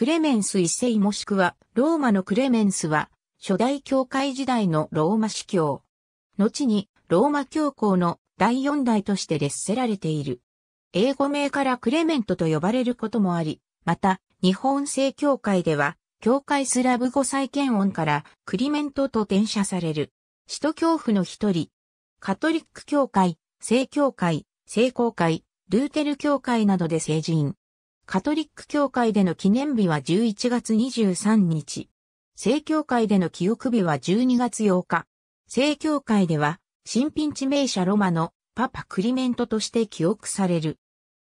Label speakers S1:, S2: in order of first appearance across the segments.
S1: クレメンス一世もしくは、ローマのクレメンスは、初代教会時代のローマ司教。後に、ローマ教皇の第四代として列せられている。英語名からクレメントと呼ばれることもあり、また、日本正教会では、教会スラブ語再建音からクリメントと転写される。使徒教父の一人。カトリック教会、正教会、聖公会、ルーテル教会などで成人。カトリック教会での記念日は11月23日。正教会での記憶日は12月8日。正教会では、新品地名者ロマのパパクリメントとして記憶される。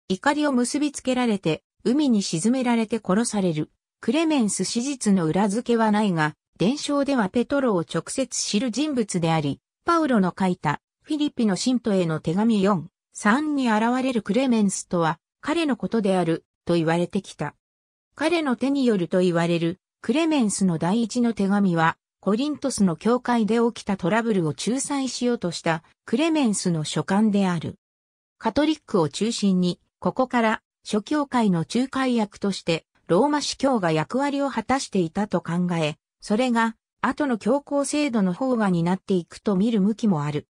S1: 怒りを結びつけられて、海に沈められて殺される。クレメンス史実の裏付けはないが、伝承ではペトロを直接知る人物であり、パウロの書いたフィリピの信徒への手紙4、3に現れるクレメンスとは、彼のことであると言われてきた。彼の手によると言われるクレメンスの第一の手紙は、コリントスの教会で起きたトラブルを仲裁しようとしたクレメンスの書簡である。カトリックを中心に、ここから諸教会の仲介役としてローマ司教が役割を果たしていたと考え、それが後の教皇制度の方がになっていくと見る向きもある。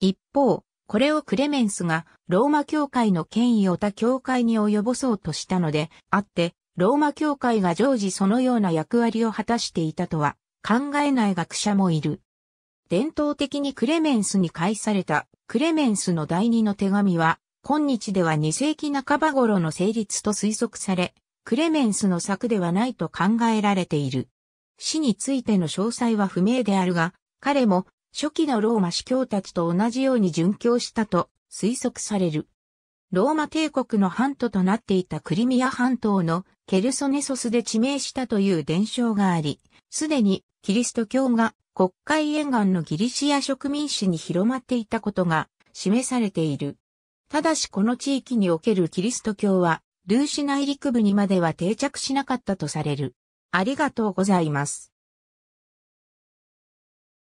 S1: 一方、これをクレメンスがローマ教会の権威を他教会に及ぼそうとしたのであって、ローマ教会が常時そのような役割を果たしていたとは考えない学者もいる。伝統的にクレメンスに返されたクレメンスの第二の手紙は、今日では2世紀半ば頃の成立と推測され、クレメンスの作ではないと考えられている。死についての詳細は不明であるが、彼も初期のローマ司教たちと同じように殉教したと推測される。ローマ帝国の半島となっていたクリミア半島のケルソネソスで致命したという伝承があり、すでにキリスト教が国会沿岸のギリシア植民地に広まっていたことが示されている。ただしこの地域におけるキリスト教はルーシ内陸部にまでは定着しなかったとされる。ありがとうございます。